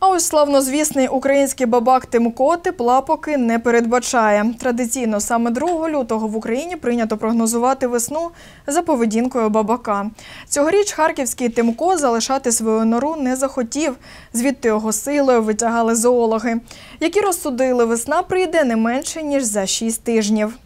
А ось славнозвісний український бабак Тимко тепла поки не передбачає. Традиційно саме 2 лютого в Україні прийнято прогнозувати весну за поведінкою бабака. Цьогоріч харківський Тимко залишати свою нору не захотів, звідти його силою витягали зоологи, які розсудили, весна прийде не менше ніж за 6 тижнів.